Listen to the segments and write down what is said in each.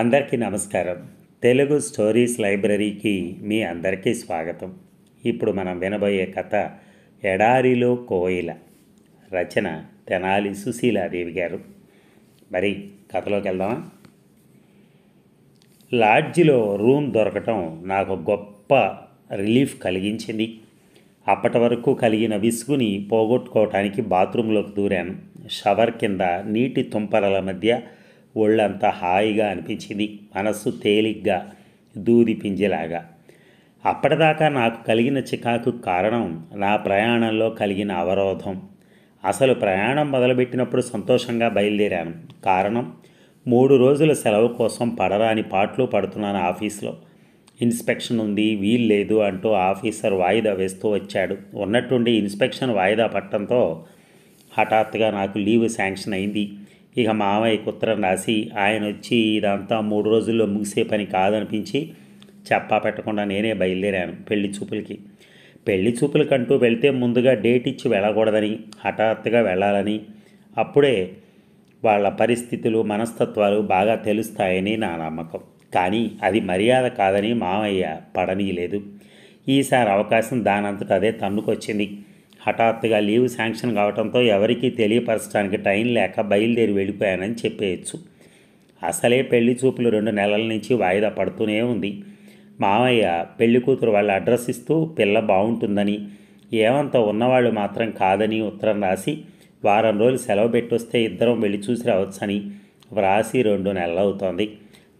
అందరికీ నమస్కారం తెలుగు స్టోరీస్ లైబ్రరీకి మీ అందరికీ స్వాగతం ఇప్పుడు మనం వినబోయే కథ ఎడారిలో కోయిల రచన తెనాలి సుశీలాదేవి గారు మరి కథలోకి వెళ్దామా లాడ్జిలో రూమ్ దొరకటం నాకు గొప్ప రిలీఫ్ కలిగించింది అప్పటి వరకు కలిగిన విసుగుని పోగొట్టుకోవటానికి బాత్రూంలోకి దూరాను షవర్ కింద నీటి తుంపరల మధ్య ఒళ్ళంతా హాయిగా అనిపించింది మనస్సు తేలిగ్గా దూది పింజలాగా అప్పటిదాకా నాకు కలిగిన చికాకు కారణం నా ప్రయాణంలో కలిగిన అవరోధం అసలు ప్రయాణం మొదలుపెట్టినప్పుడు సంతోషంగా బయలుదేరాను కారణం మూడు రోజుల సెలవు కోసం పడరాని పాటలు పడుతున్నాను ఆఫీస్లో ఇన్స్పెక్షన్ ఉంది వీలు లేదు అంటూ ఆఫీసర్ వాయిదా వేస్తూ వచ్చాడు ఉన్నట్టుండి ఇన్స్పెక్షన్ వాయిదా పట్టడంతో హఠాత్తుగా నాకు లీవ్ శాంక్షన్ అయింది ఇక మామయ్యకు ఉత్తరం రాసి ఆయన వచ్చి ఇదంతా మూడు రోజుల్లో ముగిసే పని కాదనిపించి చెప్పా పెట్టకుండా నేనే బయలుదేరాను పెళ్లి చూపులకి పెళ్లి చూపులకంటూ వెళ్తే ముందుగా డేట్ ఇచ్చి వెళ్ళకూడదని హఠాత్తుగా వెళ్ళాలని అప్పుడే వాళ్ళ పరిస్థితులు మనస్తత్వాలు బాగా తెలుస్తాయని నా నమ్మకం కానీ అది మర్యాద కాదని మామయ్య పడనీయలేదు ఈసారి అవకాశం దానంతట అదే తన్నుకొచ్చింది హఠాత్తుగా లీవ్ శాంక్షన్ కావడంతో ఎవరికీ తెలియపరచడానికి టైం లేక బయలుదేరి వెళ్ళిపోయానని చెప్పేయచ్చు అసలే పెళ్లి చూపులు రెండు నెలల నుంచి వాయిదా పడుతూనే ఉంది మామయ్య పెళ్లి కూతురు వాళ్ళ అడ్రస్ ఇస్తూ పిల్ల బాగుంటుందని ఏమంత ఉన్నవాళ్ళు మాత్రం కాదని ఉత్తరం రాసి వారం రోజులు సెలవు పెట్టొస్తే ఇద్దరం వెళ్ళి చూసి రావచ్చని వ్రాసి రెండు నెలలు అవుతోంది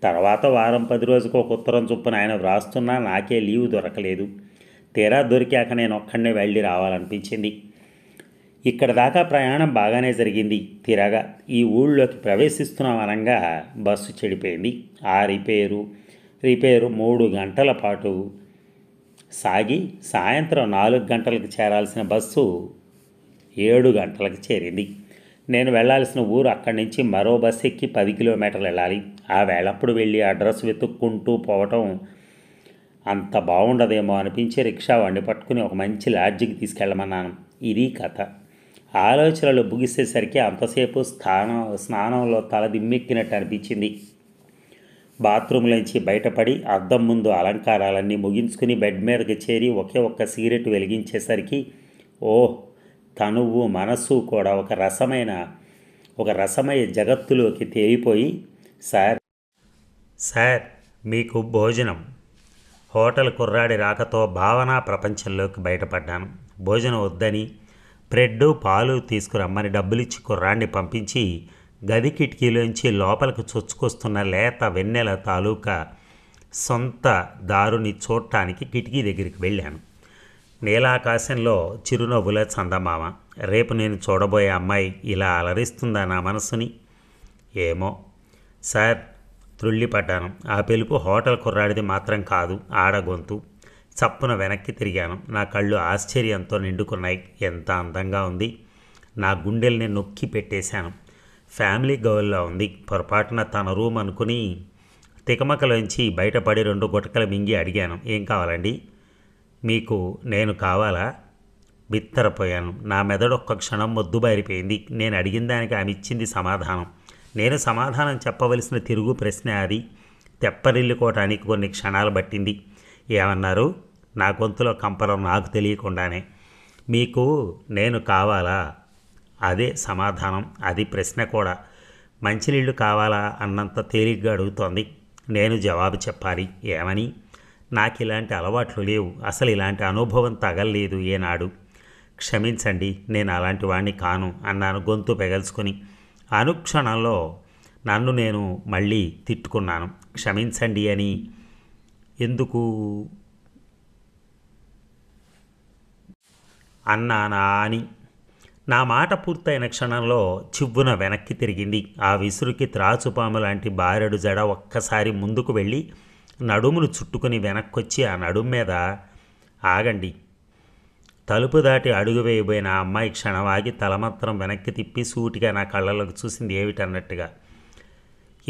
తర్వాత వారం పది రోజుకు ఒక ఉత్తరం చొప్పున ఆయన వ్రాస్తున్నా నాకే లీవ్ దొరకలేదు తీరా దొరికాక నేను ఒక్కడనే వెళ్ళి రావాలనిపించింది ఇక్కడ దాకా ప్రయాణం బాగానే జరిగింది తీరాగా ఈ ఊళ్ళోకి ప్రవేశిస్తున్న వరంగా బస్సు చెడిపోయింది ఆ రిపేరు రిపేరు మూడు గంటల పాటు సాగి సాయంత్రం నాలుగు గంటలకు చేరాల్సిన బస్సు ఏడు గంటలకు చేరింది నేను వెళ్లాల్సిన ఊరు అక్కడి నుంచి మరో బస్సు ఎక్కి పది కిలోమీటర్లు వెళ్ళాలి ఆ వేళప్పుడు వెళ్ళి అడ్రస్ వెతుక్కుంటూ పోవటం అంత బాగుండదేమో అనిపించి రిక్షా వాడిని పట్టుకుని ఒక మంచి లాడ్జికి తీసుకెళ్ళమన్నాను ఇది కథ ఆలోచనలు ముగిసేసరికి అంతసేపు స్నానం స్నానంలో తల దిమ్మెక్కినట్టు అనిపించింది బాత్రూంలోంచి బయటపడి అద్దం ముందు అలంకారాలన్నీ ముగించుకుని బెడ్ మీదకి చేరి ఒకే ఒక్క సిగరెట్ వెలిగించేసరికి ఓ తనువు మనస్సు కూడా ఒక రసమైన ఒక రసమయ జగత్తులోకి తేలిపోయి సార్ సార్ మీకు భోజనం హోటల్ కుర్రాడి రాకతో భావన ప్రపంచంలోకి బయటపడ్డాను భోజనం వద్దని బ్రెడ్ పాలు తీసుకురమ్మని డబ్బులిచ్చి కుర్రాడిని పంపించి గది కిటికీలోంచి లోపలికి చొచ్చుకొస్తున్న లేత వెన్నెల తాలూకా సొంత దారుని చూడటానికి కిటికీ దగ్గరికి వెళ్ళాను నీలాకాశంలో చిరునవ్వుల చందమామ రేపు నేను చూడబోయే అమ్మాయి ఇలా అలరిస్తుందా నా మనసుని ఏమో సార్ త్రుళ్ళిపడ్డాను ఆ పిలుపు హోటల్ కుర్రాడిది మాత్రం కాదు ఆడగొంతు చప్పున వెనక్కి తిరిగాను నా కళ్ళు ఆశ్చర్యంతో నిండుకున్నాయి ఎంత అందంగా ఉంది నా గుండెల్ని నొక్కి పెట్టేశాను ఫ్యామిలీ గౌల్లో ఉంది పొరపాటున తన రూమ్ అనుకుని తికమకలోంచి బయటపడి రెండు గుటకలు మింగి అడిగాను ఏం కావాలండి మీకు నేను కావాలా బిత్తరపోయాను నా మెదడు ఒక్క క్షణం మొద్దుబారిపోయింది నేను అడిగిన దానికి ఆమె ఇచ్చింది సమాధానం నేను సమాధానం చెప్పవలసిన తిరుగు ప్రశ్న అది తెప్పరిల్లుకోవటానికి కొన్ని క్షణాలు పట్టింది ఏమన్నారు నా గొంతులో కంపరం నాకు తెలియకుండానే మీకు నేను కావాలా అదే సమాధానం అది ప్రశ్న కూడా మంచినీళ్ళు కావాలా అన్నంత తేలిగ్గా అడుగుతోంది నేను జవాబు చెప్పాలి ఏమని నాకు ఇలాంటి అలవాట్లు లేవు అసలు ఇలాంటి అనుభవం తగలలేదు ఏనాడు క్షమించండి నేను అలాంటి వాడిని కాను అన్నాను గొంతు పెగల్చుకొని అనుక్షణంలో నన్ను నేను మళ్ళీ తిట్టుకున్నాను క్షమించండి అని ఎందుకు అన్నానా అని నా మాట పూర్తయిన క్షణంలో చివ్వున వెనక్కి తిరిగింది ఆ విసురుకి త్రాచుపాము లాంటి బారెడు జడ ఒక్కసారి ముందుకు వెళ్ళి నడుములు చుట్టుకుని వెనక్కొచ్చి ఆ నడుము మీద ఆగండి తలుపు దాటి అడుగు వేయబోయిన ఆ అమ్మాయి క్షణం ఆగి వెనక్కి తిప్పి సూటిగా నా కళ్ళలోకి చూసింది ఏమిటన్నట్టుగా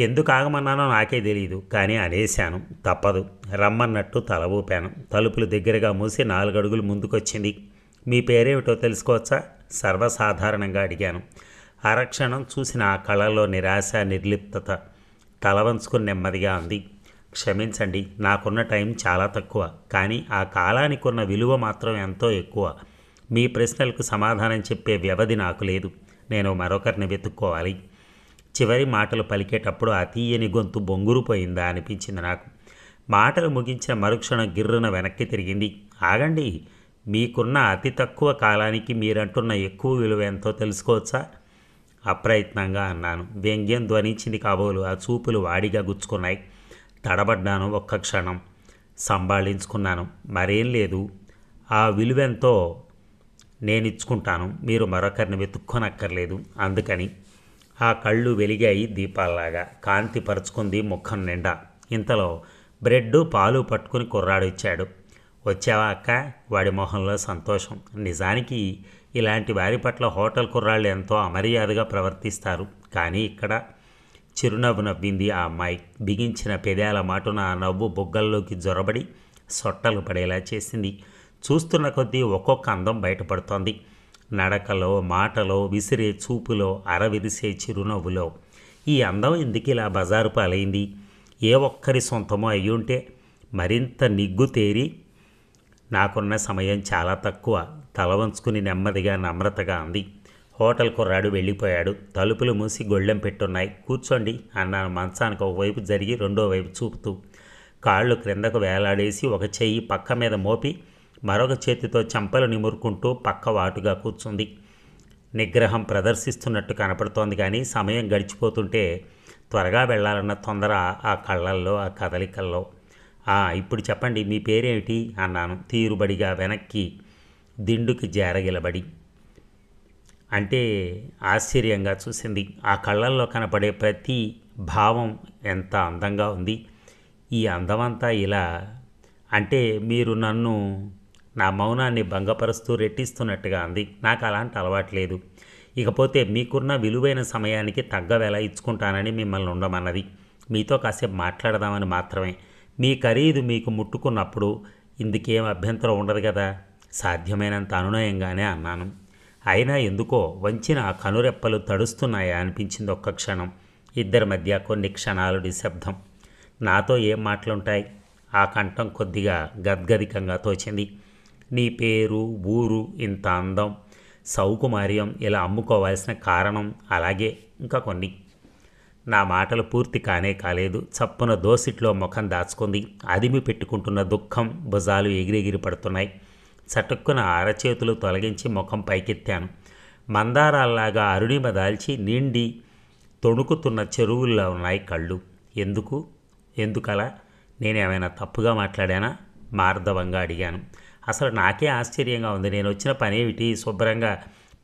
ఎందుకు ఆగమన్నానో నాకే తెలియదు కానీ అనేశాను తప్పదు రమ్మన్నట్టు తల ఊపాను తలుపులు దగ్గరగా మూసి నాలుగడుగులు ముందుకొచ్చింది మీ పేరేమిటో తెలుసుకోవచ్చా సర్వసాధారణంగా అడిగాను అరక్షణం చూసిన ఆ కళలో నిరాశ నిర్లిప్తత తల వంచుకుని నెమ్మదిగా అంది క్షమించండి నాకున్న టైం చాలా తక్కువ కానీ ఆ కాలానికి ఉన్న విలువ మాత్రం ఎంతో ఎక్కువ మీ ప్రశ్నలకు సమాధానం చెప్పే వ్యవధి నాకు లేదు నేను మరొకరిని వెతుక్కోవాలి చివరి మాటలు పలికేటప్పుడు ఆ తీయని గొంతు బొంగురుపోయిందా అనిపించింది నాకు మాటలు ముగించిన మరుక్షణం గిర్రున వెనక్కి తిరిగింది ఆగండి మీకున్న అతి తక్కువ కాలానికి మీరంటున్న ఎక్కువ విలువ ఎంతో తెలుసుకోవచ్చా అప్రయత్నంగా అన్నాను వ్యంగ్యం ధ్వనించింది కాబోలు ఆ చూపులు వాడిగా గుచ్చుకున్నాయి తడబడ్డాను ఒక్క క్షణం సంభాళించుకున్నాను మరేం లేదు ఆ విలువెంతో నేను ఇచ్చుకుంటాను మీరు మరొకరిని వెతుక్కొనక్కర్లేదు అందుకని ఆ కళ్ళు వెలిగాయి దీపాల్లాగా కాంతి పరుచుకుంది ముఖం నిండా ఇంతలో బ్రెడ్ పాలు పట్టుకుని కుర్రాడు ఇచ్చాడు వచ్చావా అక్క వాడి మొహంలో సంతోషం నిజానికి ఇలాంటి వారి పట్ల హోటల్ కుర్రాళ్ళు ఎంతో అమర్యాదగా ప్రవర్తిస్తారు కానీ ఇక్కడ చిరునవ్వు నవ్వింది ఆ అమ్మాయి బిగించిన పెదాల మాటున ఆ నవ్వు బొగ్గల్లోకి జొరబడి సొట్టలు పడేలా చేసింది చూస్తున్న కొద్దీ ఒక్కొక్క అందం బయటపడుతోంది నడకలో మాటలో విసిరే చూపులో అరవిరిసే చిరునవ్వులో ఈ అందం ఎందుకిలా బజారు పాలైంది ఏ ఒక్కరి సొంతమో అయ్యుంటే మరింత నిగ్గు తేరి నాకున్న సమయం చాలా తక్కువ తల వంచుకుని నెమ్మదిగా నమ్రతగా అంది హోటల్ కుర్రాడు వెళ్ళిపోయాడు తలుపులు మూసి గొళ్ళెం పెట్టున్నాయి కూర్చోండి అన్నాను మంచానికి ఒకవైపు జరిగి రెండో వైపు చూపుతూ కాళ్ళు క్రిందకు వేలాడేసి ఒక చెయ్యి పక్క మీద మోపి మరొక చేతితో చెంపలు నిమురుకుంటూ పక్క వాటుగా కూర్చుంది నిగ్రహం ప్రదర్శిస్తున్నట్టు కనపడుతోంది కానీ సమయం గడిచిపోతుంటే త్వరగా వెళ్ళాలన్న తొందర ఆ కళ్ళల్లో ఆ కదలికల్లో ఇప్పుడు చెప్పండి మీ పేరేమిటి అన్నాను తీరుబడిగా వెనక్కి దిండుకి జారగిలబడి అంటే ఆశ్చర్యంగా చూసింది ఆ కళ్ళల్లో కనపడే ప్రతి భావం ఎంత అందంగా ఉంది ఈ అందమంతా ఇలా అంటే మీరు నన్ను నా మౌనాన్ని భంగపరుస్తూ రెట్టిస్తున్నట్టుగా అంది నాకు అలాంటి అలవాట్లేదు ఇకపోతే మీకున్న విలువైన సమయానికి తగ్గ వేళ ఇచ్చుకుంటానని మిమ్మల్ని ఉండమన్నది మీతో కాసేపు మాట్లాడదామని మాత్రమే మీ ఖరీదు మీకు ముట్టుకున్నప్పుడు ఇందుకేం అభ్యంతరం ఉండదు కదా సాధ్యమైనంత అనునయంగానే అన్నాను అయినా ఎందుకో వంచిన ఆ కనురెప్పలు తడుస్తున్నాయా అనిపించింది ఒక్క క్షణం ఇద్దరి మధ్య కొన్ని క్షణాలు నిశ్శబ్దం నాతో ఏం మాటలుంటాయి ఆ కంఠం కొద్దిగా గద్గదికంగా తోచింది నీ పేరు ఊరు ఇంత అందం సౌకుమార్యం ఇలా అమ్ముకోవాల్సిన కారణం అలాగే ఇంకా కొన్ని నా మాటలు పూర్తి కానే కాలేదు చప్పున దోసిట్లో ముఖం దాచుకుంది అదిమి పెట్టుకుంటున్న దుఃఖం భుజాలు ఎగిరెగిరి పడుతున్నాయి చటుక్కున ఆరచేతులు తొలగించి ముఖం పైకెత్తాను మందారాల్లాగా అరుణిమ దాల్చి నిండి తొణుకుతున్న చెరువుల్లో ఉన్నాయి కళ్ళు ఎందుకు ఎందుకలా నేను ఏమైనా తప్పుగా మాట్లాడానా మార్ధవంగా అడిగాను అసలు నాకే ఆశ్చర్యంగా ఉంది నేను వచ్చిన పనేమిటి శుభ్రంగా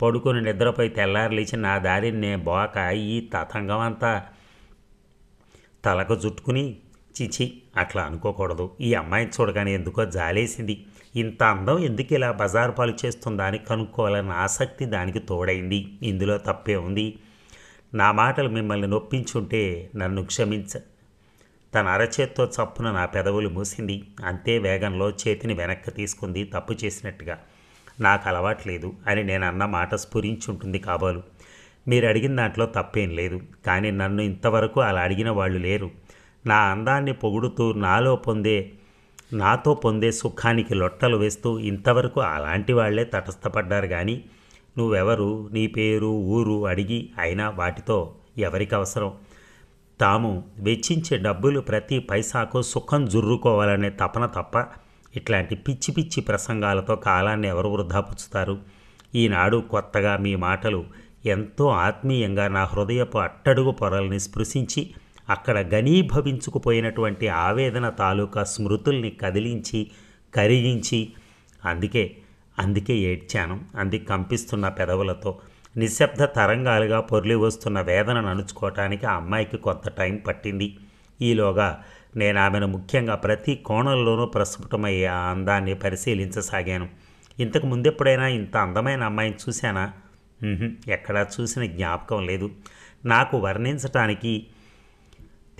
పడుకొని నిద్రపోయి తెల్లారు లేచి నా దారిని నేను బోక ఈ తతంగం అంతా తలకు జుట్టుకుని చిచి అట్లా అనుకోకూడదు ఈ అమ్మాయిని చూడగానే ఎందుకో జాలేసింది ఇంత అందం ఎందుకు ఇలా బజారు పాలు చేస్తుందా అని కనుక్కోవాలన్న ఆసక్తి దానికి తోడైంది ఇందులో తప్పే ఉంది నా మాటలు మిమ్మల్ని నొప్పించుంటే నన్ను క్షమించ తన అరచేత్తో చప్పున నా పెదవులు మూసింది అంతే వేగంలో చేతిని వెనక్కి తీసుకుంది తప్పు చేసినట్టుగా నాకు అలవాట్లేదు అని నేను అన్న మాట స్ఫురించుంటుంది కాబోలు మీరు అడిగిన దాంట్లో తప్పేం లేదు కానీ నన్ను ఇంతవరకు అలా అడిగిన వాళ్ళు లేరు నా అందాన్ని పొగుడుతూ నాలో పొందే నాతో పొందే సుఖానికి లొట్టలు వేస్తూ ఇంతవరకు అలాంటి వాళ్లే తటస్థపడ్డారు కానీ నువ్వెవరు నీ పేరు ఊరు అడిగి అయినా వాటితో ఎవరికి అవసరం తాము వెచ్చించే డబ్బులు ప్రతి పైసాకు సుఖం జుర్రుకోవాలనే తపన తప్ప ఇట్లాంటి పిచ్చి పిచ్చి ప్రసంగాలతో కాలాన్ని ఎవరు వృధాపుచ్చుతారు ఈనాడు కొత్తగా మీ మాటలు ఎంతో ఆత్మీయంగా నా హృదయపు అట్టడుగు పొరల్ని స్పృశించి అక్కడ ఘనీభవించుకుపోయినటువంటి ఆవేదన తాలూకా స్మృతుల్ని కదిలించి కరిగించి అందుకే అందుకే ఏడ్చాను అంది కంపిస్తున్న పెదవులతో నిశ్శబ్ద తరంగాలుగా పొర్లి వస్తున్న వేదనను నడుచుకోవటానికి ఆ అమ్మాయికి కొంత టైం పట్టింది ఈలోగా నేను ఆమెను ముఖ్యంగా ప్రతి కోణంలోనూ ప్రస్ఫుటమయ్యే ఆ అందాన్ని పరిశీలించసాగాను ఇంతకు ముందెప్పుడైనా ఇంత అందమైన అమ్మాయిని చూశానా ఎక్కడా చూసిన జ్ఞాపకం లేదు నాకు వర్ణించటానికి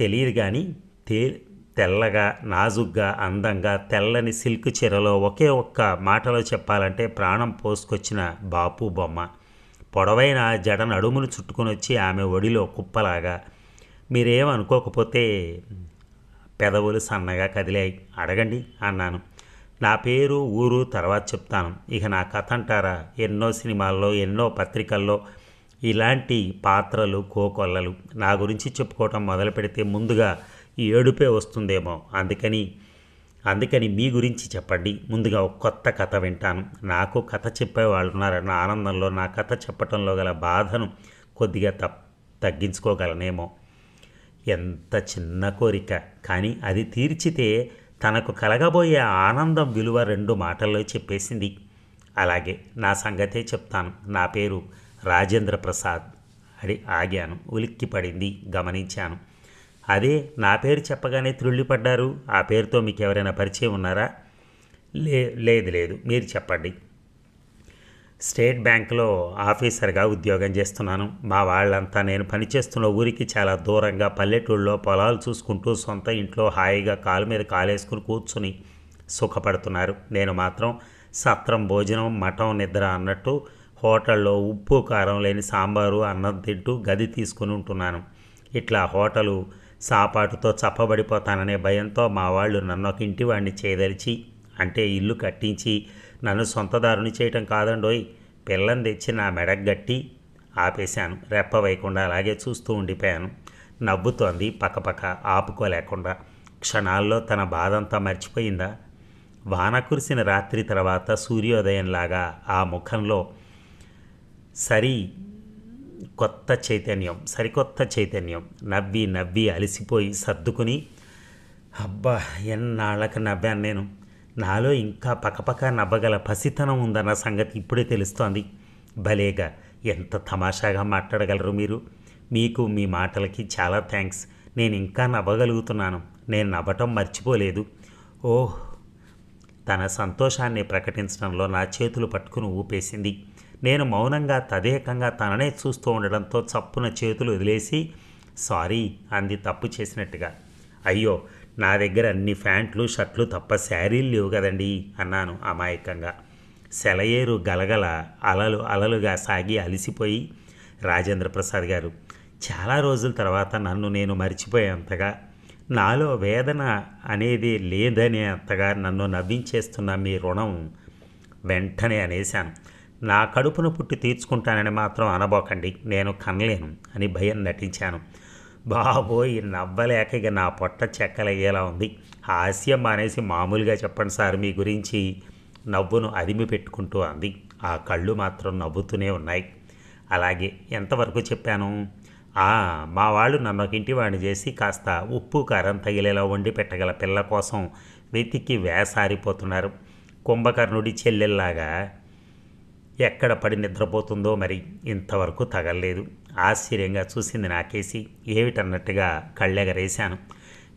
తెలియదు కానీ తే తెల్లగా నాజుగ్గా అందంగా తెల్లని సిల్క్ చీరలో ఒకే ఒక్క మాటలో చెప్పాలంటే ప్రాణం పోసుకొచ్చిన బాపు బొమ్మ పొడవైన జడ నడుమును చుట్టుకుని వచ్చి ఆమె ఒడిలో కుప్పలాగా మీరేమనుకోకపోతే పెదవులు సన్నగా కదిలాయి అడగండి అన్నాను నా పేరు ఊరు తర్వాత చెప్తాను ఇక నా కథ అంటారా ఎన్నో సినిమాల్లో ఎన్నో పత్రికల్లో ఇలాంటి పాత్రలు కోకొల్లలు నా గురించి చెప్పుకోవటం మొదలు పెడితే ముందుగా ఏడుపే వస్తుందేమో అందుకని అందుకని మీ గురించి చెప్పండి ముందుగా ఒక కొత్త కథ వింటాను నాకు కథ చెప్పే వాళ్ళు ఉన్నారన్న ఆనందంలో నా కథ చెప్పటంలో గల బాధను కొద్దిగా తప్ తగ్గించుకోగలనేమో ఎంత చిన్న కోరిక కానీ అది తీర్చితే తనకు కలగబోయే ఆనందం విలువ రెండు మాటల్లో చెప్పేసింది అలాగే నా సంగతే చెప్తాను నా పేరు రాజేంద్ర ప్రసాద్ అని ఆగాను ఉలిక్కిపడింది గమనించాను అదే నా పేరు చెప్పగానే త్రుళ్ళిపడ్డారు ఆ పేరుతో మీకు ఎవరైనా పరిచయం ఉన్నారా లే లేదు లేదు మీరు చెప్పండి స్టేట్ బ్యాంక్లో ఆఫీసర్గా ఉద్యోగం చేస్తున్నాను మా వాళ్ళంతా నేను పనిచేస్తున్న ఊరికి చాలా దూరంగా పల్లెటూళ్ళలో పొలాలు చూసుకుంటూ సొంత ఇంట్లో హాయిగా కాలు మీద కాలేసుకుని కూర్చుని సుఖపడుతున్నారు నేను మాత్రం సత్రం భోజనం మఠం నిద్ర అన్నట్టు హోటల్లో ఉప్పు కారం లేని సాంబారు అన్నం తింటూ గది తీసుకుని ఉంటున్నాను ఇట్లా హోటలు సాపాటుతో చప్పబడిపోతాననే భయంతో మా వాళ్ళు నన్ను ఒక ఇంటి వాడిని చేదరిచి అంటే ఇల్లు కట్టించి నన్ను సొంతదారుని చేయటం కాదండోయ్ పిల్లని తెచ్చి నా మెడగట్టి ఆపేశాను రెప్ప వేయకుండా అలాగే చూస్తూ ఉండిపోయాను నవ్వుతోంది పక్కపక్క ఆపుకోలేకుండా క్షణాల్లో తన బాధంతా మర్చిపోయిందా వాన కురిసిన రాత్రి తర్వాత సూర్యోదయంలాగా ఆ ముఖంలో సరి కొత్త చైతన్యం సరికొత్త చైతన్యం నవ్వి నవ్వి అలసిపోయి సర్దుకుని అబ్బా ఎన్నాళ్ళకి నవ్వాను నేను నాలో ఇంకా పకపక నవ్వగల పసితనం ఉందన్న సంగతి ఇప్పుడే తెలుస్తోంది భలేగా ఎంత తమాషాగా మాట్లాడగలరు మీరు మీకు మీ మాటలకి చాలా థ్యాంక్స్ నేను ఇంకా నవ్వగలుగుతున్నాను నేను నవ్వటం మర్చిపోలేదు ఓహ్ తన సంతోషాన్ని ప్రకటించడంలో నా చేతులు పట్టుకుని ఊపేసింది నేను మౌనంగా తదేకంగా తననే చూస్తూ ఉండడంతో చప్పున చేతులు వదిలేసి సారీ అంది తప్పు చేసినట్టుగా అయ్యో నా దగ్గర అన్ని ప్యాంట్లు షర్ట్లు తప్ప శారీలు లేవు కదండి అన్నాను అమాయకంగా సెలయేరు గలగల అలలు అలలుగా సాగి అలిసిపోయి రాజేంద్ర ప్రసాద్ గారు చాలా రోజుల తర్వాత నన్ను నేను మర్చిపోయేంతగా నాలో వేదన అనేది లేదనే అంతగా నన్ను నవ్వించేస్తున్న మీ రుణం వెంటనే అనేశాను నా కడుపున పుట్టి తీర్చుకుంటానని మాత్రం అనబోకండి నేను కనలేను అని భయం నటించాను బాబోయ్ నవ్వలేక ఇక నా పొట్ట చెక్కలయ్యేలా ఉంది హాస్యం మానేసి మామూలుగా చెప్పండి సార్ మీ గురించి నవ్వును అదిమి పెట్టుకుంటూ అంది ఆ కళ్ళు మాత్రం నవ్వుతూనే ఉన్నాయి అలాగే ఎంతవరకు చెప్పాను మా వాళ్ళు నన్ను ఒక వాడిని చేసి కాస్త ఉప్పు కారం తగిలేలా వండి పెట్టగల పిల్ల కోసం వెతికి వేసారిపోతున్నారు కుంభకర్ణుడి చెల్లెల్లాగా ఎక్కడ పడి నిద్రపోతుందో మరి ఇంతవరకు తగలలేదు ఆశ్చర్యంగా చూసింది నాకేసి ఏమిటన్నట్టుగా కళ్ళెగరేశాను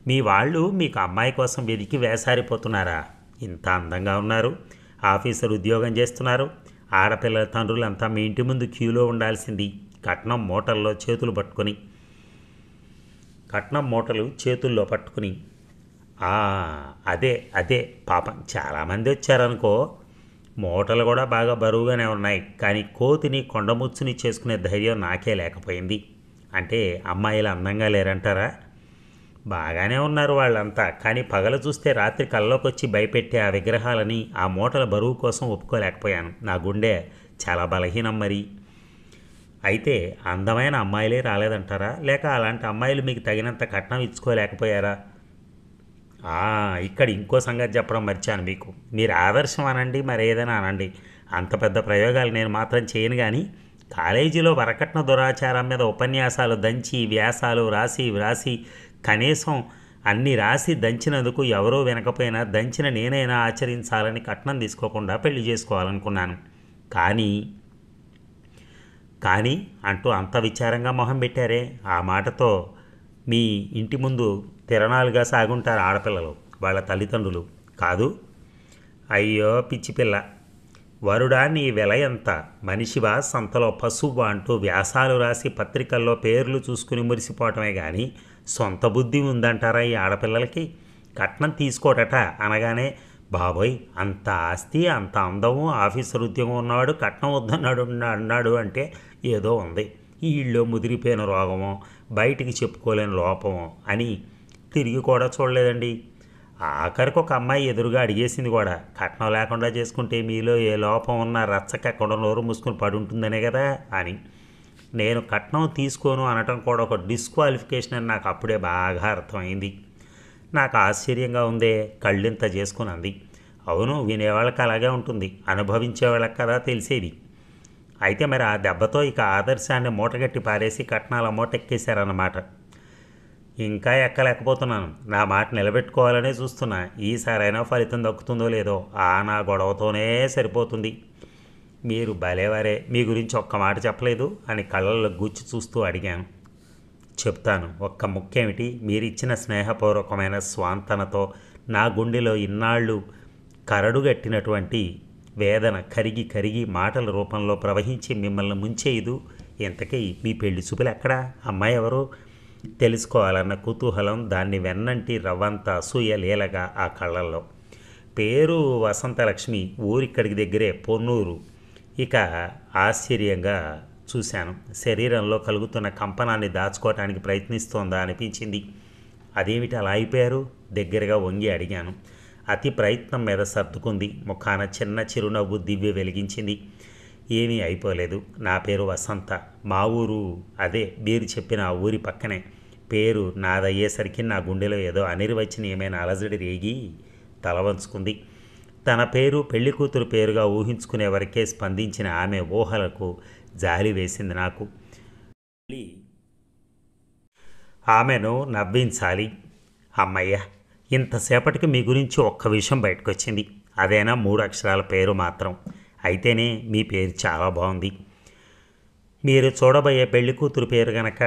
మీ వాళ్ళు మీకు అమ్మాయి కోసం వెతికి వేసారిపోతున్నారా ఇంత అందంగా ఉన్నారు ఆఫీసర్ ఉద్యోగం చేస్తున్నారు ఆడపిల్లల తండ్రులంతా మీ ఇంటి ముందు క్యూలో ఉండాల్సింది కట్నం మూటల్లో చేతులు పట్టుకొని కట్నం మూటలు చేతుల్లో పట్టుకుని అదే అదే పాపం చాలామంది వచ్చారనుకో మూటలు కూడా బాగా బరువుగానే ఉన్నాయి కానీ కోతిని కొండముచ్చుని చేసుకునే ధైర్యం నాకే లేకపోయింది అంటే అమ్మాయిలు అందంగా లేరంటారా బాగానే ఉన్నారు వాళ్ళంతా కానీ పగల చూస్తే రాత్రి కళ్ళలోకొచ్చి భయపెట్టే ఆ విగ్రహాలని ఆ మూటల బరువు కోసం ఒప్పుకోలేకపోయాను నా గుండె చాలా బలహీనం మరి అయితే అందమైన అమ్మాయిలే రాలేదంటారా లేక అలాంటి అమ్మాయిలు మీకు తగినంత కట్నం ఇచ్చుకోలేకపోయారా ఇక్కడ ఇంకో సంగతి చెప్పడం మర్చాను మీకు మీరు ఆదర్శం అనండి మరి ఏదైనా అనండి అంత పెద్ద ప్రయోగాలు నేను మాత్రం చేయను కానీ కాలేజీలో వరకట్న దురాచారం మీద ఉపన్యాసాలు దంచి వ్యాసాలు రాసి వ్రాసి కనీసం అన్ని రాసి దంచినందుకు ఎవరో వినకపోయినా దంచిన నేనైనా ఆచరించాలని కట్నం తీసుకోకుండా పెళ్లి చేసుకోవాలనుకున్నాను కానీ కానీ అంటూ అంత విచారంగా మొహం పెట్టారే ఆ మాటతో మీ ఇంటి ముందు తిరణాలుగా సాగుంటారు ఆడపిల్లలు వాళ్ళ తల్లిదండ్రులు కాదు అయ్యో పిచ్చి పిల్ల వరుడా నీ వెల ఎంత మనిషివా సంతలో పశువు అంటూ వ్యాసాలు రాసి పత్రికల్లో పేర్లు చూసుకుని మురిసిపోవటమే కానీ సొంత బుద్ధి ఉందంటారా ఈ ఆడపిల్లలకి కట్నం తీసుకోటట అనగానే బాబోయ్ అంత ఆస్తి అంత అందము ఆఫీసర్ ఉద్యోగం ఉన్నవాడు కట్నం వద్దన్నాడు అన్నాడు అంటే ఏదో ఉంది ఈ ఇళ్ళు ముదిరిపోయిన రోగమో బయటికి చెప్పుకోలేని లోపం అని తిరిగి కూడా చూడలేదండి ఆఖరికి ఒక అమ్మాయి ఎదురుగా అడిగేసింది కూడా కట్నం లేకుండా చేసుకుంటే మీలో ఏ లోపం ఉన్నా రచ్చకెక్కడ నోరు మూసుకుని ఉంటుందనే కదా అని నేను కట్నం తీసుకోను అనటం కూడా ఒక డిస్క్వాలిఫికేషన్ అని నాకు అప్పుడే బాగా అర్థమైంది నాకు ఆశ్చర్యంగా ఉందే కళ్ళింత చేసుకుని అంది అవును వినేవాళ్ళకి అలాగే ఉంటుంది అనుభవించే వాళ్ళకి కదా తెలిసేది అయితే మరి ఆ దెబ్బతో ఇక ఆదర్శాన్ని మూటగట్టి పారేసి కట్నాల మూట ఎక్కేశారన్నమాట ఇంకా ఎక్కలేకపోతున్నాను నా మాట నిలబెట్టుకోవాలనే చూస్తున్నా ఈసారైనా ఫలితం దక్కుతుందో లేదో ఆ నా గొడవతోనే సరిపోతుంది మీరు బలేవారే మీ గురించి ఒక్క మాట చెప్పలేదు అని కళ్ళల్లో గుచ్చి చూస్తూ అడిగాను చెప్తాను ఒక్క ముఖ్యమిటి మీరిచ్చిన స్నేహపూర్వకమైన స్వాంతనతో నా గుండెలో ఇన్నాళ్ళు కరడుగట్టినటువంటి వేదన కరిగి కరిగి మాటల రూపంలో ప్రవహించి మిమ్మల్ని ముంచేయదు ఇంతకీ మీ పెళ్లి చూపులు ఎక్కడా అమ్మాయి ఎవరు తెలుసుకోవాలన్న కుతూహలం దాన్ని వెన్నంటి రవ్వంత అసూయ లీలగా ఆ కళ్ళల్లో పేరు వసంతలక్ష్మి ఊరిక్కడికి దగ్గరే పొన్నూరు ఇక ఆశ్చర్యంగా చూశాను శరీరంలో కలుగుతున్న కంపనాన్ని దాచుకోవటానికి ప్రయత్నిస్తోందా అనిపించింది అదేమిటి అలా అయిపోయారు దగ్గరగా వంగి అడిగాను అతి ప్రయత్నం మీద సర్దుకుంది ముఖాన చిన్న చిరునవ్వు దివ్య వెలిగించింది ఏమీ అయిపోలేదు నా పేరు వసంత మా ఊరు అదే మీరు చెప్పిన ఆ ఊరి పక్కనే పేరు నాదయ్యేసరికి నా గుండెలో ఏదో అనిర్వచన ఏమైనా అలజడి రేగి తలవంచుకుంది తన పేరు పెళ్లి కూతురు పేరుగా ఊహించుకునే వరకే స్పందించిన ఆమె ఊహలకు జాలి వేసింది నాకు ఆమెను నవ్వించాలి అమ్మయ్య ఇంతసేపటికి మీ గురించి ఒక్క విషయం బయటకు వచ్చింది అదేనా మూడు అక్షరాల పేరు మాత్రం అయితేనే మీ పేరు చాలా బాగుంది మీరు చూడబోయే పెళ్లి కూతురు పేరు గనక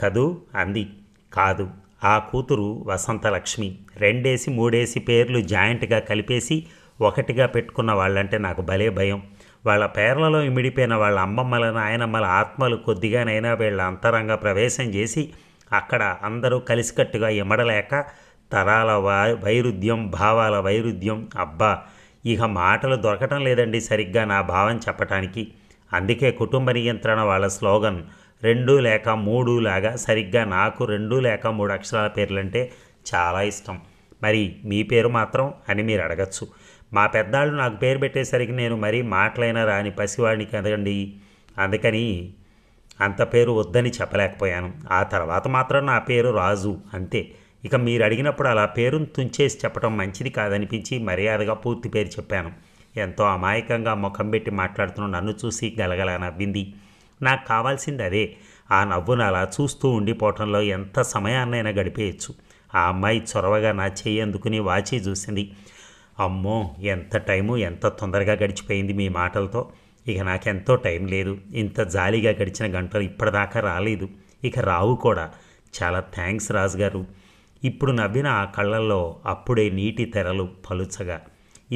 కదూ అంది కాదు ఆ కూతురు వసంతలక్ష్మి రెండేసి మూడేసి పేర్లు జాయింట్గా కలిపేసి ఒకటిగా పెట్టుకున్న వాళ్ళంటే నాకు భలే భయం వాళ్ళ పేర్లలో ఇమిడిపోయిన వాళ్ళ అమ్మమ్మల నాయనమ్మల ఆత్మలు కొద్దిగానైనా వీళ్ళ అంతరంగ ప్రవేశం చేసి అక్కడ అందరూ కలిసికట్టుగా ఇమడలేక తరాల వైరుధ్యం భావాల వైరుధ్యం అబ్బా ఇక మాటలు దొరకటం లేదండి సరిగ్గా నా భావం చెప్పటానికి అందుకే కుటుంబ నియంత్రణ వాళ్ళ స్లోగన్ రెండు లేక మూడు లాగా సరిగ్గా నాకు రెండు లేక మూడు అక్షరాల పేర్లంటే చాలా ఇష్టం మరి మీ పేరు మాత్రం అని మీరు అడగచ్చు మా పెద్దాళ్ళు నాకు పేరు పెట్టేసరికి నేను మరీ మాటలైనా రాని పసివాడిని కదండి అందుకని అంత పేరు వద్దని చెప్పలేకపోయాను ఆ తర్వాత మాత్రం నా పేరు రాజు అంతే ఇక మీరు అడిగినప్పుడు అలా పేరును తుంచేసి చెప్పడం మంచిది కాదనిపించి మర్యాదగా పూర్తి పేరు చెప్పాను ఎంతో అమాయకంగా ముఖం పెట్టి మాట్లాడుతున్న నన్ను చూసి గలగల నవ్వింది నాకు కావాల్సింది అదే ఆ నవ్వును అలా చూస్తూ ఉండిపోవటంలో ఎంత సమయాన్నైనా గడిపేయచ్చు ఆ అమ్మాయి చొరవగా నా చేయి అందుకుని వాచి చూసింది అమ్మో ఎంత టైము ఎంత తొందరగా గడిచిపోయింది మీ మాటలతో ఇక నాకెంతో టైం లేదు ఇంత జాలీగా గడిచిన గంటలు ఇప్పటిదాకా రాలేదు ఇక రావు కూడా చాలా థ్యాంక్స్ రాజుగారు గారు ఇప్పుడు నవ్విన ఆ కళ్ళల్లో అప్పుడే నీటి తెరలు పలుచగా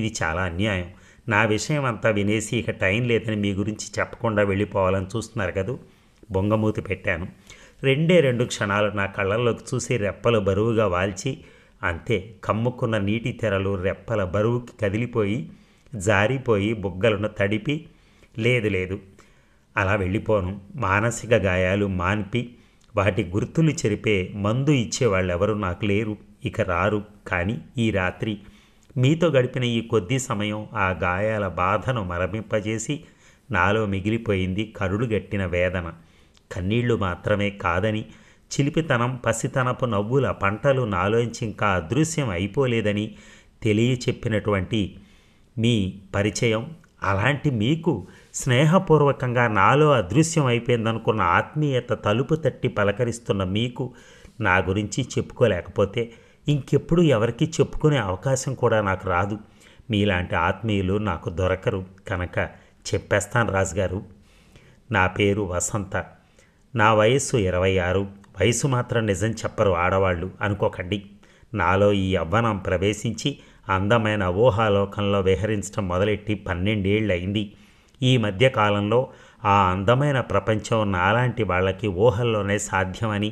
ఇది చాలా అన్యాయం నా విషయం అంతా వినేసి ఇక టైం లేదని మీ గురించి చెప్పకుండా వెళ్ళిపోవాలని చూస్తున్నారు కదూ బొంగమూతి పెట్టాను రెండే రెండు క్షణాలు నా కళ్ళల్లోకి చూసి రెప్పలు బరువుగా వాల్చి అంతే కమ్ముకున్న నీటి తెరలు రెప్పల బరువుకి కదిలిపోయి జారిపోయి బుగ్గలను తడిపి లేదు లేదు అలా వెళ్ళిపోను మానసిక గాయాలు మాన్పి వాటి గుర్తులు చెరిపే మందు ఇచ్చేవాళ్ళెవరూ నాకు లేరు ఇక రారు కానీ ఈ రాత్రి మీతో గడిపిన ఈ కొద్ది సమయం ఆ గాయాల బాధను మరమింపజేసి నాలో మిగిలిపోయింది గట్టిన వేదన కన్నీళ్లు మాత్రమే కాదని చిలిపితనం పసితనపు నవ్వుల పంటలు నాలోంచి ఇంకా అదృశ్యం అయిపోలేదని తెలియ చెప్పినటువంటి మీ పరిచయం అలాంటి మీకు స్నేహపూర్వకంగా నాలో అదృశ్యం అయిపోయిందనుకున్న ఆత్మీయత తలుపు తట్టి పలకరిస్తున్న మీకు నా గురించి చెప్పుకోలేకపోతే ఇంకెప్పుడు ఎవరికి చెప్పుకునే అవకాశం కూడా నాకు రాదు మీలాంటి ఆత్మీయులు నాకు దొరకరు కనుక చెప్పేస్తాను రాజుగారు నా పేరు వసంత నా వయస్సు ఇరవై ఆరు వయసు మాత్రం నిజం చెప్పరు ఆడవాళ్ళు అనుకోకండి నాలో ఈ అవ్వనం ప్రవేశించి అందమైన ఊహాలోకంలో విహరించడం మొదలెట్టి పన్నెండేళ్ళు అయింది ఈ మధ్యకాలంలో ఆ అందమైన ప్రపంచం నాలాంటి వాళ్ళకి ఊహల్లోనే సాధ్యమని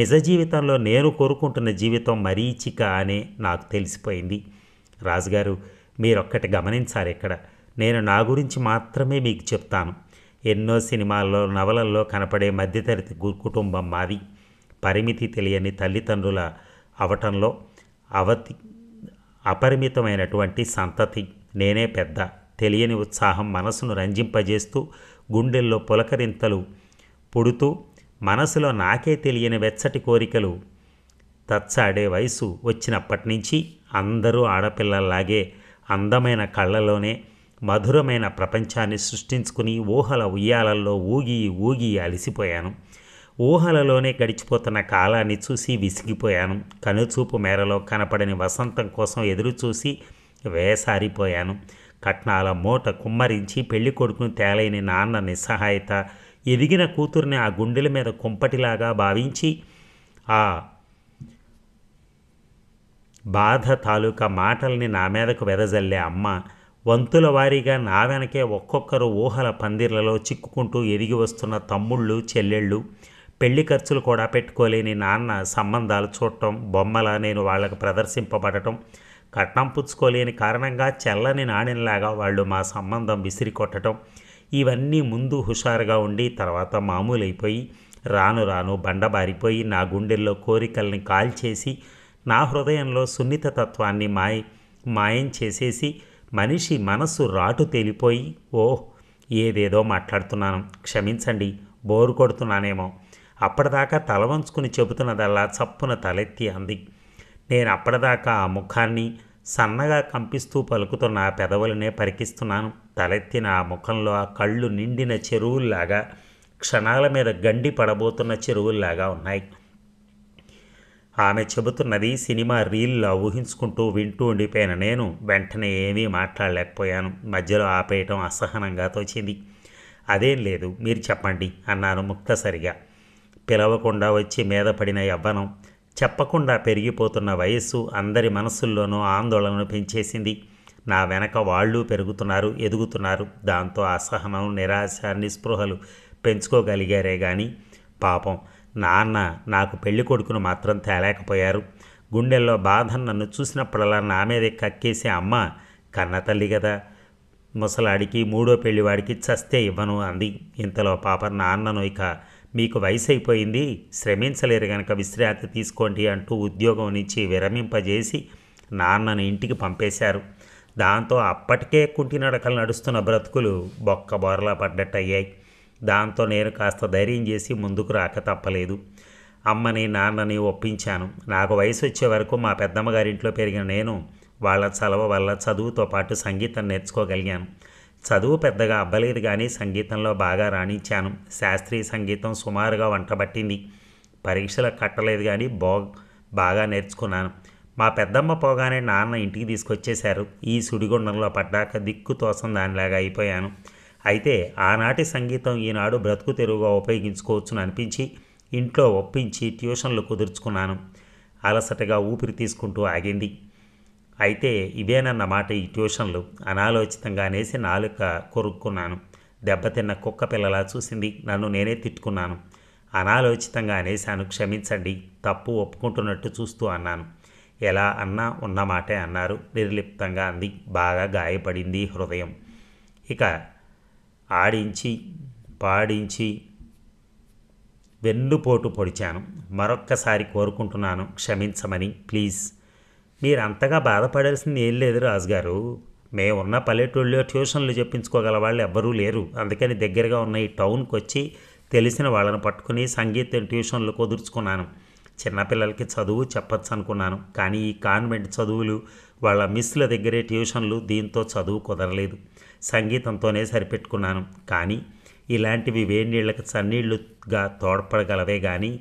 నిజ జీవితంలో నేను కోరుకుంటున్న జీవితం మరీచిక అనే నాకు తెలిసిపోయింది రాజుగారు మీరొక్కటి గమనించారు ఇక్కడ నేను నా గురించి మాత్రమే మీకు చెప్తాను ఎన్నో సినిమాల్లో నవలల్లో కనపడే మధ్యతరగతి కుటుంబం మాది పరిమితి తెలియని తల్లిదండ్రుల అవటంలో అవతి అపరిమితమైనటువంటి సంతతి నేనే పెద్ద తెలియని ఉత్సాహం మనసును రంజింపజేస్తూ గుండెల్లో పులకరింతలు పుడుతూ మనసులో నాకే తెలియని వెచ్చటి కోరికలు తచ్చాడే వయసు వచ్చినప్పటి నుంచి అందరూ ఆడపిల్లల్లాగే అందమైన కళ్ళలోనే మధురమైన ప్రపంచాన్ని సృష్టించుకుని ఊహల ఉయ్యాలల్లో ఊగి ఊగి అలిసిపోయాను ఊహలలోనే గడిచిపోతున్న కాలాన్ని చూసి విసిగిపోయాను కనుచూపు మేరలో కనపడని వసంతం కోసం ఎదురుచూసి వేసారిపోయాను కట్నాల మూట కుమ్మరించి పెళ్లి కొడుకును తేలైన నాన్న నిస్సహాయత ఎదిగిన కూతుర్ని ఆ గుండెల మీద కుంపటిలాగా భావించి ఆ బాధ తాలూకా మాటల్ని నా మీదకు వెదజల్లే అమ్మ వంతుల వారీగా నా వెనకే ఒక్కొక్కరు ఊహల పందిర్లలో చిక్కుకుంటూ ఎదిగి వస్తున్న తమ్ముళ్ళు చెల్లెళ్ళు పెళ్లి ఖర్చులు కూడా పెట్టుకోలేని నాన్న సంబంధాలు చూడటం బొమ్మల నేను వాళ్ళకు ప్రదర్శింపబడటం కట్నం పుచ్చుకోలేని కారణంగా చెల్లని నాణ్యంలాగా వాళ్ళు మా సంబంధం విసిరి కొట్టడం ఇవన్నీ ముందు హుషారుగా ఉండి తర్వాత మామూలైపోయి రాను రాను బండబారిపోయి నా గుండెల్లో కోరికల్ని కాల్చేసి నా హృదయంలో సున్నితత్వాన్ని మాయ మాయం చేసేసి మనిషి మనసు రాటు తేలిపోయి ఓహ్ ఏదేదో మాట్లాడుతున్నాను క్షమించండి బోరు కొడుతున్నానేమో అప్పటిదాకా తల వంచుకుని చెబుతున్నదల్లా చప్పున తలెత్తి అంది నేను అప్పటిదాకా ఆ ముఖాన్ని సన్నగా కంపిస్తూ పలుకుతున్న ఆ పెదవులనే పరికిస్తున్నాను తలెత్తిన ఆ ముఖంలో ఆ కళ్ళు నిండిన చెరువుల్లాగా క్షణాల మీద గండి పడబోతున్న చెరువుల్లాగా ఉన్నాయి ఆమె చెబుతున్నది సినిమా రీల్లో ఊహించుకుంటూ వింటూ ఉండిపోయిన నేను వెంటనే ఏమీ మాట్లాడలేకపోయాను మధ్యలో ఆపేయటం అసహనంగా తోచింది అదేం లేదు మీరు చెప్పండి అన్నాను ముక్తసరిగా పిలవకుండా వచ్చి మీద పడిన యవ్వనం చెప్పకుండా పెరిగిపోతున్న వయస్సు అందరి మనసుల్లోనూ ఆందోళనను పెంచేసింది నా వెనక వాళ్ళు పెరుగుతున్నారు ఎదుగుతున్నారు దాంతో అసహనం నిరాశ నిస్పృహలు పెంచుకోగలిగారే కానీ పాపం నాన్న నాకు పెళ్లి కొడుకును మాత్రం తేలేకపోయారు గుండెల్లో బాధ నన్ను చూసినప్పుడల్లా నా మీదే కక్కేసే అమ్మ కన్న తల్లి కదా ముసలాడికి మూడో పెళ్లివాడికి చస్తే ఇవ్వను అంది ఇంతలో పాప నాన్నను ఇక మీకు వయసు అయిపోయింది శ్రమించలేరు గనక విశ్రాంతి తీసుకోండి అంటూ ఉద్యోగం నుంచి విరమింపజేసి నాన్నను ఇంటికి పంపేశారు దాంతో అప్పటికే కుంటినడకలు నడుస్తున్న బ్రతుకులు బొక్క బొరలా పడ్డట్టయ్యాయి దాంతో నేను కాస్త ధైర్యం చేసి ముందుకు రాక తప్పలేదు అమ్మని నాన్నని ఒప్పించాను నాకు వయసు వచ్చే వరకు మా పెద్దమ్మ పెరిగిన నేను వాళ్ళ చలవ వల్ల చదువుతో పాటు సంగీతం నేర్చుకోగలిగాను చదువు పెద్దగా అబ్బలేదు కానీ సంగీతంలో బాగా రాణించాను శాస్త్రీయ సంగీతం సుమారుగా వంటబట్టింది పరీక్షలు కట్టలేదు కానీ బో బాగా నేర్చుకున్నాను మా పెద్దమ్మ పోగానే నాన్న ఇంటికి తీసుకొచ్చేశారు ఈ సుడిగుండంలో పడ్డాక దిక్కు తోసం దానిలాగా అయిపోయాను అయితే ఆనాటి సంగీతం ఈనాడు బ్రతుకు తెరువుగా ఉపయోగించుకోవచ్చును అనిపించి ఇంట్లో ఒప్పించి ట్యూషన్లు కుదుర్చుకున్నాను అలసటగా ఊపిరి తీసుకుంటూ ఆగింది అయితే మాట ఈ ట్యూషన్లు అనాలోచితంగా అనేసి నాలుక కొరుక్కున్నాను దెబ్బతిన్న కుక్క పిల్లలా చూసింది నన్ను నేనే తిట్టుకున్నాను అనాలోచితంగా అనేశాను క్షమించండి తప్పు ఒప్పుకుంటున్నట్టు చూస్తూ అన్నాను ఎలా అన్నా ఉన్నమాటే అన్నారు నిర్లిప్తంగా అంది బాగా గాయపడింది హృదయం ఇక ఆడించి పాడించి వెన్నుపోటు పొడిచాను మరొక్కసారి కోరుకుంటున్నాను క్షమించమని ప్లీజ్ మీరు అంతగా బాధపడాల్సింది ఏం లేదు రాజుగారు మేమున్న పల్లెటూళ్ళలో ట్యూషన్లు చెప్పించుకోగల వాళ్ళు ఎవ్వరూ లేరు అందుకని దగ్గరగా ఉన్న ఈ టౌన్కి వచ్చి తెలిసిన వాళ్ళని పట్టుకుని సంగీతం ట్యూషన్లు కుదుర్చుకున్నాను చిన్నపిల్లలకి చదువు చెప్పచ్చు అనుకున్నాను కానీ ఈ కాన్వెంట్ చదువులు వాళ్ళ మిస్ల దగ్గరే ట్యూషన్లు దీంతో చదువు కుదరలేదు సంగీతంతోనే సరిపెట్టుకున్నాను కానీ ఇలాంటివి వేడినీళ్ళకి చన్నీళ్ళుగా తోడ్పడగలవే కానీ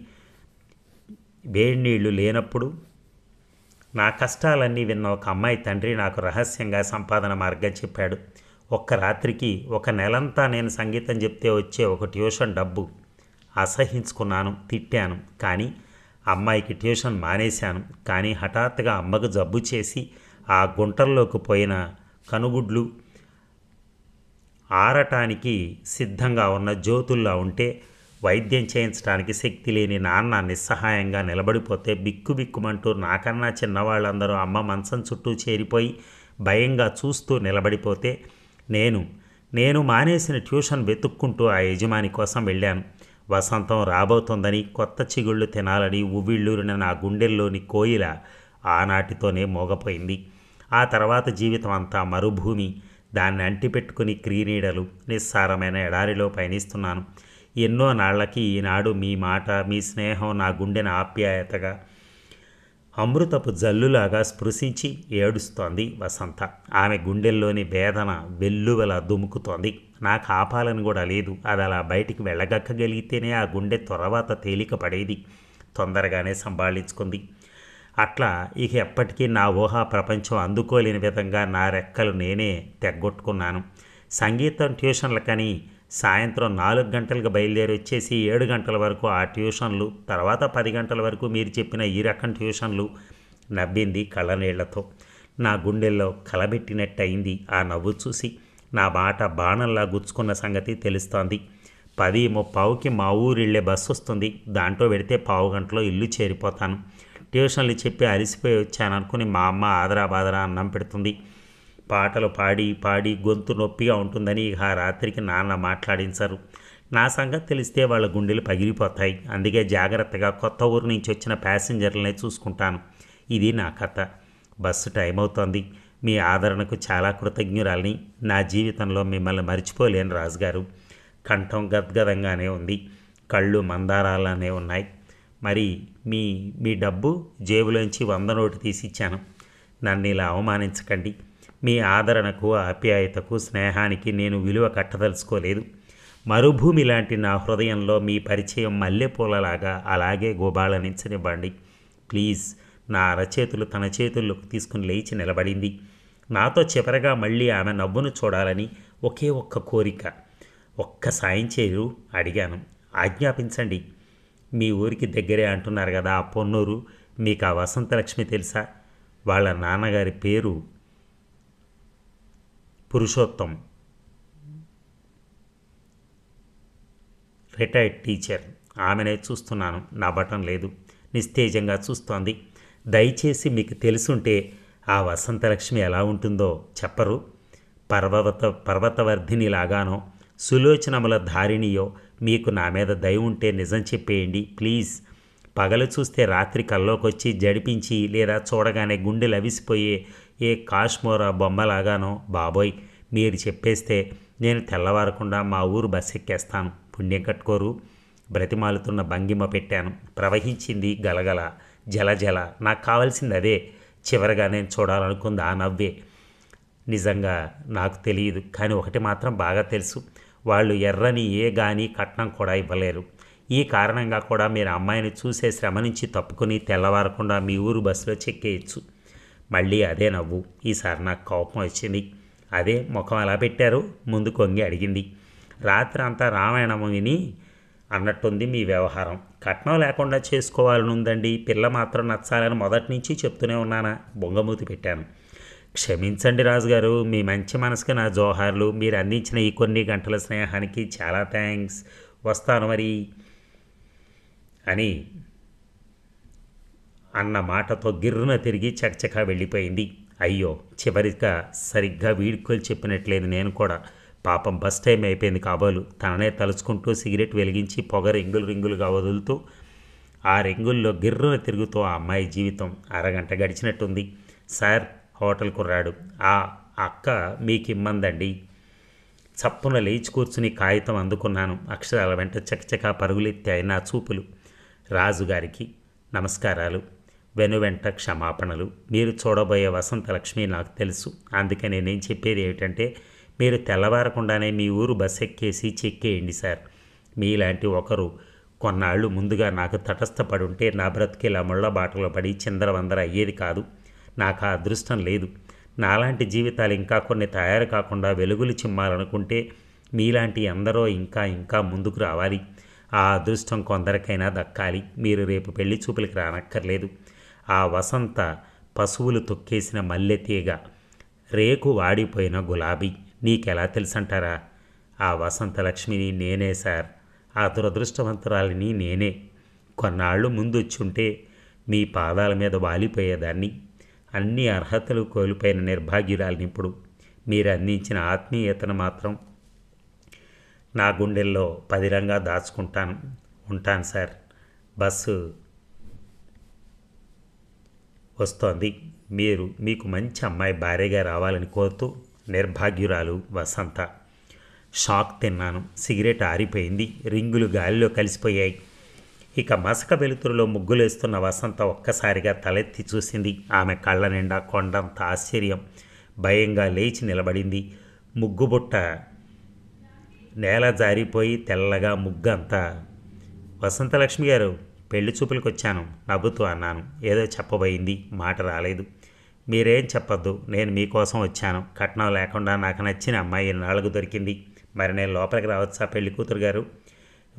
వేడినీళ్ళు లేనప్పుడు నా కష్టాలన్నీ విన్న ఒక అమ్మాయి తండ్రి నాకు రహస్యంగా సంపాదన మార్గం చెప్పాడు ఒక్క రాత్రికి ఒక నెలంతా నేను సంగీతం చెప్తే వచ్చే ఒక ట్యూషన్ డబ్బు అసహించుకున్నాను తిట్టాను కానీ అమ్మాయికి ట్యూషన్ మానేశాను కానీ హఠాత్తుగా అమ్మకు జబ్బు చేసి ఆ గుంటల్లోకి పోయిన కనుగుడ్లు ఆరటానికి సిద్ధంగా ఉన్న జ్యోతుల్లా ఉంటే వైద్యం చేయించడానికి శక్తి లేని నాన్న నిస్సహాయంగా నిలబడిపోతే బిక్కుబిక్కుమంటూ నాకన్నా చిన్నవాళ్ళందరూ అమ్మ మంచం చుట్టూ చేరిపోయి భయంగా చూస్తూ నిలబడిపోతే నేను నేను మానేసిన ట్యూషన్ వెతుక్కుంటూ ఆ యజమాని కోసం వెళ్ళాను వసంతం రాబోతుందని కొత్త చిగుళ్ళు తినాలని ఉవ్విళ్ళూరిన నా గుండెల్లోని కోయిల ఆనాటితోనే మోగపోయింది ఆ తర్వాత జీవితం అంతా మరుభూమి దాన్ని అంటిపెట్టుకుని క్రీనీడలు నిస్సారమైన ఎడారిలో పయనిస్తున్నాను ఎన్నో నాళ్లకి ఈనాడు మీ మాట మీ స్నేహం నా గుండెన ఆప్యాయతగా అమృతపు జల్లులాగా స్పృశించి ఏడుస్తోంది వసంత ఆమె గుండెల్లోని వేదన వెల్లువల దుముకుతోంది నాకు ఆపాలని కూడా లేదు అది అలా బయటికి వెళ్ళగక్కగలిగితేనే ఆ గుండె తర్వాత తేలిక పడేది తొందరగానే సంభాళించుకుంది అట్లా ఇక ఎప్పటికీ నా ఊహా ప్రపంచం అందుకోలేని విధంగా నా రెక్కలు నేనే తెగ్గొట్టుకున్నాను సంగీతం ట్యూషన్లకని సాయంత్రం నాలుగు గంటలకు బయలుదేరి వచ్చేసి ఏడు గంటల వరకు ఆ ట్యూషన్లు తర్వాత పది గంటల వరకు మీరు చెప్పిన ఈ రకం ట్యూషన్లు నవ్వింది కళ్ళనీళ్లతో నా గుండెల్లో కలబెట్టినట్టయింది ఆ నవ్వు చూసి నా మాట బాణంలా గుచ్చుకున్న సంగతి తెలుస్తోంది పది ముప్పావుకి మా ఊరిళ్ళే బస్సు వస్తుంది దాంట్లో పెడితే పావు గంటలో ఇల్లు చేరిపోతాను ట్యూషన్లు చెప్పి అలసిపోయి వచ్చాననుకుని మా అమ్మ ఆదరా బాదరా అన్నం పెడుతుంది పాటలు పాడి పాడి గొంతు నొప్పిగా ఉంటుందని ఆ రాత్రికి నాన్న మాట్లాడించారు నా సంగతి తెలిస్తే వాళ్ళ గుండెలు పగిలిపోతాయి అందుకే జాగ్రత్తగా కొత్త ఊరు నుంచి వచ్చిన ప్యాసింజర్లనే చూసుకుంటాను ఇది నా కథ బస్సు టైం అవుతోంది మీ ఆదరణకు చాలా కృతజ్ఞురాలని నా జీవితంలో మిమ్మల్ని మర్చిపోలేను రాజుగారు కంఠం గద్గదంగానే ఉంది కళ్ళు మందారాలనే ఉన్నాయి మరి మీ మీ డబ్బు జేబులోంచి వంద నోటు తీసి ఇచ్చాను నన్ను ఇలా అవమానించకండి మీ ఆదరణకు ఆప్యాయతకు స్నేహానికి నేను విలువ కట్టదలుచుకోలేదు మరుభూమి లాంటి నా హృదయంలో మీ పరిచయం మల్లెపూలలాగా అలాగే గోబాళనించనివ్వండి ప్లీజ్ నా అరచేతులు తన చేతుల్లోకి తీసుకుని లేచి నిలబడింది నాతో చివరగా మళ్ళీ ఆమె నవ్వును చూడాలని ఒకే ఒక్క కోరిక ఒక్క సాయం చేరు అడిగాను ఆజ్ఞాపించండి మీ ఊరికి దగ్గరే అంటున్నారు కదా ఆ పొన్నూరు మీకు ఆ వసంతలక్ష్మి తెలుసా వాళ్ళ నాన్నగారి పేరు పురుషోత్తం రిటైర్డ్ టీచర్ ఆమెనే చూస్తున్నాను నా బటన్ లేదు నిస్తేజంగా చూస్తోంది దయచేసి మీకు తెలుసుంటే ఆ వసంతలక్ష్మి ఎలా ఉంటుందో చెప్పరు పర్వత పర్వతవర్ధిని లాగానో సులోచనముల ధారిణియో మీకు నా మీద దయ ఉంటే నిజం చెప్పేయండి ప్లీజ్ పగలు చూస్తే రాత్రి కల్లోకొచ్చి జడిపించి లేదా చూడగానే గుండెలు అవిసిపోయే ఏ కాశ్మోర బొమ్మలాగానో బాబోయ్ మీరు చెప్పేస్తే నేను తెల్లవారకుండా మా ఊరు బస్ ఎక్కేస్తాను పుణ్యం కట్టుకోరు బ్రతిమాలుతున్న భంగిమ పెట్టాను ప్రవహించింది గలగల జలజల నాకు కావాల్సింది అదే చివరగా నేను చూడాలనుకుంది ఆ నవ్వే నిజంగా నాకు తెలియదు కానీ ఒకటి మాత్రం బాగా తెలుసు వాళ్ళు ఎర్రని ఏ గాని కట్నం కూడా ఇవ్వలేరు ఈ కారణంగా కూడా మీరు అమ్మాయిని చూసే శ్రమ నుంచి తప్పుకుని తెల్లవారకుండా మీ ఊరు బస్సులో చెక్కేయచ్చు మళ్ళీ అదే నవ్వు ఈసారి నాకు కోపం వచ్చింది అదే ముఖం ఎలా పెట్టారు ముందు కొంగి అడిగింది రాత్రి అంతా రామాయణం విని అన్నట్టుంది మీ వ్యవహారం కట్నం లేకుండా చేసుకోవాలని ఉందండి పిల్ల మాత్రం నచ్చాలని మొదటి నుంచి చెప్తూనే ఉన్నానా బొంగమూతి పెట్టాను క్షమించండి రాజుగారు మీ మంచి మనసుకి నా జోహార్లు మీరు అందించిన ఈ కొన్ని గంటల స్నేహానికి చాలా థ్యాంక్స్ వస్తాను మరి అని అన్న మాటతో గిర్రున తిరిగి చకచకా వెళ్ళిపోయింది అయ్యో చివరిగా సరిగ్గా వీడ్కోలు చెప్పినట్లేదు నేను కూడా పాపం బస్ టైం అయిపోయింది కాబోలు తననే తలుచుకుంటూ సిగరెట్ వెలిగించి పొగ రింగులు రింగులుగా వదులుతూ ఆ రింగుల్లో గిర్రున తిరుగుతూ ఆ అమ్మాయి జీవితం అరగంట గడిచినట్టుంది సార్ హోటల్ కుర్రాడు ఆ అక్క మీకు ఇమ్మందండి చప్పున లేచి కూర్చుని కాగితం అందుకున్నాను అక్షరాల వెంట చకచకా పరుగులెత్తాయి నా చూపులు రాజుగారికి నమస్కారాలు వెనువెంట క్షమాపణలు మీరు చూడబోయే వసంత లక్ష్మి నాకు తెలుసు అందుకనే నేను చెప్పేది ఏమిటంటే మీరు తెల్లవారకుండానే మీ ఊరు బస్ ఎక్కేసి చెక్కేయండి సార్ మీలాంటి ఒకరు కొన్నాళ్ళు ముందుగా నాకు ఉంటే నా ఇలా ముళ్ళ బాటలో పడి చిందరవందర అయ్యేది కాదు నాకు ఆ అదృష్టం లేదు నాలాంటి జీవితాలు ఇంకా కొన్ని తయారు కాకుండా వెలుగులు చిమ్మాలనుకుంటే మీలాంటి ఎందరో ఇంకా ఇంకా ముందుకు రావాలి ఆ అదృష్టం కొందరికైనా దక్కాలి మీరు రేపు పెళ్లి చూపులకి రానక్కర్లేదు ఆ వసంత పశువులు తొక్కేసిన మల్లె తీగ రేకు వాడిపోయిన గులాబీ నీకెలా తెలుసంటారా ఆ వసంత లక్ష్మిని నేనే సార్ ఆ దురదృష్టవంతురాలిని నేనే కొన్నాళ్ళు ముందొచ్చుంటే మీ పాదాల మీద వాలిపోయేదాన్ని అన్ని అర్హతలు కోల్పోయిన నిర్భాగ్యురాలిని ఇప్పుడు మీరు అందించిన ఆత్మీయతను మాత్రం నా గుండెల్లో పదిరంగా దాచుకుంటాను ఉంటాను సార్ బస్సు వస్తోంది మీరు మీకు మంచి అమ్మాయి భార్యగా రావాలని కోరుతూ నిర్భాగ్యురాలు వసంత షాక్ తిన్నాను సిగరెట్ ఆరిపోయింది రింగులు గాలిలో కలిసిపోయాయి ఇక మసక వెలుతురులో ముగ్గులేస్తున్న వసంత ఒక్కసారిగా తలెత్తి చూసింది ఆమె కళ్ళ నిండా కొండంత ఆశ్చర్యం భయంగా లేచి నిలబడింది ముగ్గుబుట్ట నేల జారిపోయి తెల్లగా ముగ్గంతా వసంతలక్ష్మి గారు పెళ్లి చూపులకు వచ్చాను నవ్వుతూ అన్నాను ఏదో చెప్పబోయింది మాట రాలేదు మీరేం చెప్పొద్దు నేను మీకోసం వచ్చాను కట్నం లేకుండా నాకు నచ్చిన అమ్మాయి నాలుగు దొరికింది మరి నేను లోపలికి రావచ్చా పెళ్లి కూతురు గారు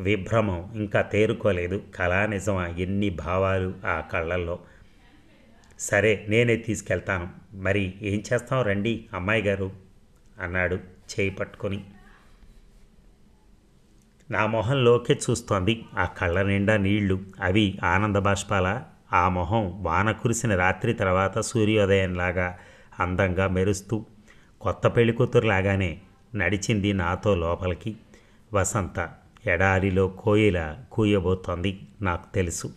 విభ్రమం ఇంకా తేరుకోలేదు కళా నిజమా ఎన్ని భావాలు ఆ కళ్ళల్లో సరే నేనే తీసుకెళ్తాను మరి ఏం చేస్తాం రండి అమ్మాయి గారు అన్నాడు చేయి పట్టుకొని నా మొహంలోకే చూస్తోంది ఆ కళ్ళ నిండా నీళ్లు అవి ఆనంద బాష్పాల ఆ మొహం వాన కురిసిన రాత్రి తర్వాత సూర్యోదయంలాగా అందంగా మెరుస్తూ కొత్త పెళ్ళికూతురులాగానే నడిచింది నాతో లోపలికి వసంత ఎడారిలో కోయిల కూయబోతోంది నాకు తెలుసు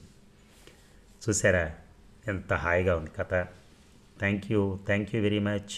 చూసారా ఎంత హాయిగా ఉంది కథ thank you thank you very much